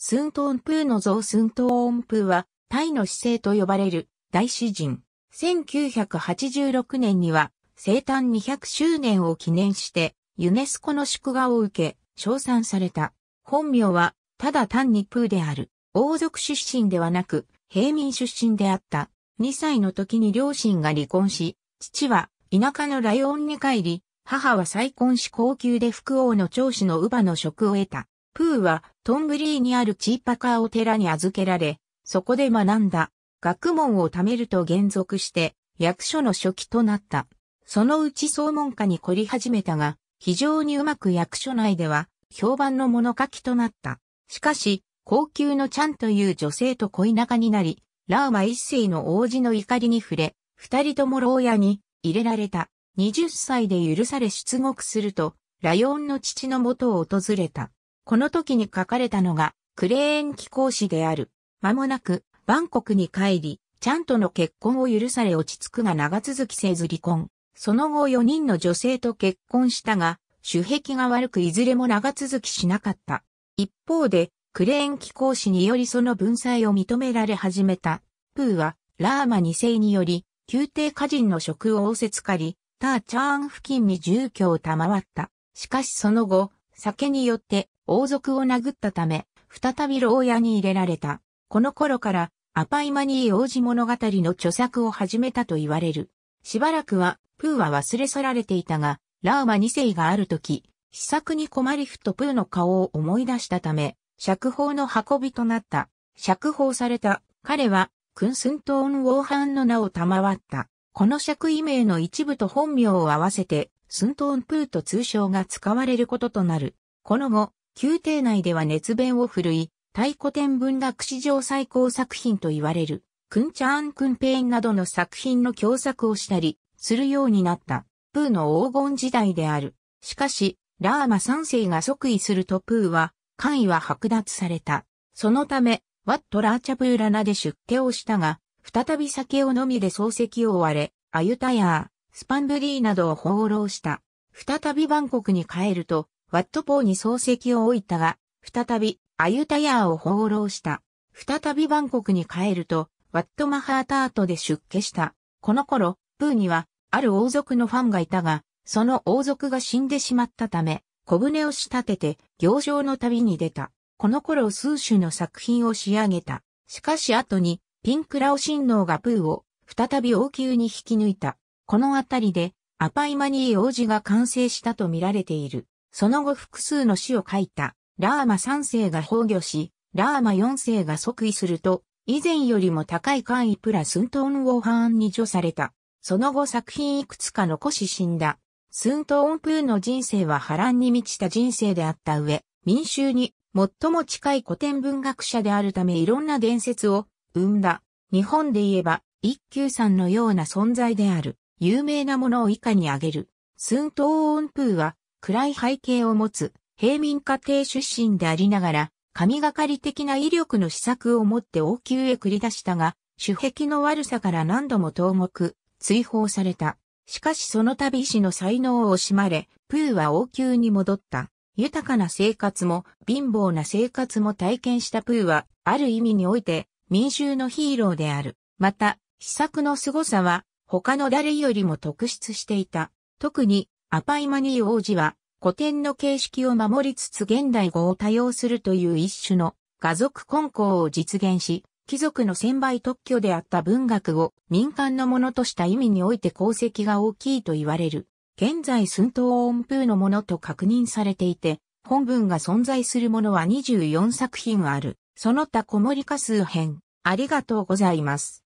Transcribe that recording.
スントーンプーの像スントーンプーは、タイの姿勢と呼ばれる大詩人。1986年には、生誕200周年を記念して、ユネスコの祝賀を受け、称賛された。本名は、ただ単にプーである。王族出身ではなく、平民出身であった。2歳の時に両親が離婚し、父は田舎のライオンに帰り、母は再婚し高級で福王の長子の乳母の職を得た。プーはトンブリーにあるチーパカーお寺に預けられ、そこで学んだ。学問を貯めると原則して、役所の初期となった。そのうち総門下に凝り始めたが、非常にうまく役所内では、評判の物書きとなった。しかし、高級のちゃんという女性と恋仲になり、ラーマ一世の王子の怒りに触れ、二人とも牢屋に入れられた。20歳で許され出国すると、ラヨンの父の元を訪れた。この時に書かれたのが、クレーン気候誌である。間もなく、バンコクに帰り、ちゃんとの結婚を許され落ち着くが長続きせず離婚。その後4人の女性と結婚したが、主壁が悪くいずれも長続きしなかった。一方で、クレーン気候誌によりその文才を認められ始めた。プーは、ラーマ2世により、宮廷家人の職を仰せつかり、ターチャーン付近に住居を賜った。しかしその後、酒によって王族を殴ったため、再び牢屋に入れられた。この頃から、アパイマニー王子物語の著作を始めたと言われる。しばらくは、プーは忘れ去られていたが、ラーマ2世がある時、試作に困りふとプーの顔を思い出したため、釈放の運びとなった。釈放された彼は、クンスントーン・ウォーハンの名を賜った。この釈位名の一部と本名を合わせて、スントーンプーと通称が使われることとなる。この後、宮廷内では熱弁を振るい、太古典文学史上最高作品と言われる、クンチャーン・クンペインなどの作品の共作をしたり、するようになった、プーの黄金時代である。しかし、ラーマ三世が即位するとプーは、官位は剥奪された。そのため、ワット・ラーチャブーラナで出家をしたが、再び酒を飲みで漱石を追われ、アユタヤー、スパンブリーなどを放浪した。再びバンコクに帰ると、ワットポーに漱石を置いたが、再びアユタヤーを放浪した。再びバンコクに帰ると、ワットマハータートで出家した。この頃、プーには、ある王族のファンがいたが、その王族が死んでしまったため、小舟を仕立てて、行商の旅に出た。この頃数種の作品を仕上げた。しかし後に、ピンクラオ親王がプーを、再び王宮に引き抜いた。この辺りでアパイマニー王子が完成したと見られている。その後複数の詩を書いたラーマ3世が崩御し、ラーマ4世が即位すると、以前よりも高い官位プラスントーン王ハーンに除された。その後作品いくつか残し死んだ。スントーンプーの人生は波乱に満ちた人生であった上、民衆に最も近い古典文学者であるためいろんな伝説を生んだ。日本で言えば一休さんのような存在である。有名なものを以下に挙げる。スントー風は暗い背景を持つ平民家庭出身でありながら、神がかり的な威力の施策を持って王宮へ繰り出したが、主壁の悪さから何度も投獄、追放された。しかしその度医師の才能を惜しまれ、プーは王宮に戻った。豊かな生活も貧乏な生活も体験したプーは、ある意味において民衆のヒーローである。また、施策の凄さは他の誰よりも特筆していた。特に、アパイマニー王子は、古典の形式を守りつつ現代語を多用するという一種の画族根校を実現し、貴族の専売特許であった文学を民間のものとした意味において功績が大きいと言われる。現在寸東音符のものと確認されていて、本文が存在するものは24作品ある。その他小森化数編、ありがとうございます。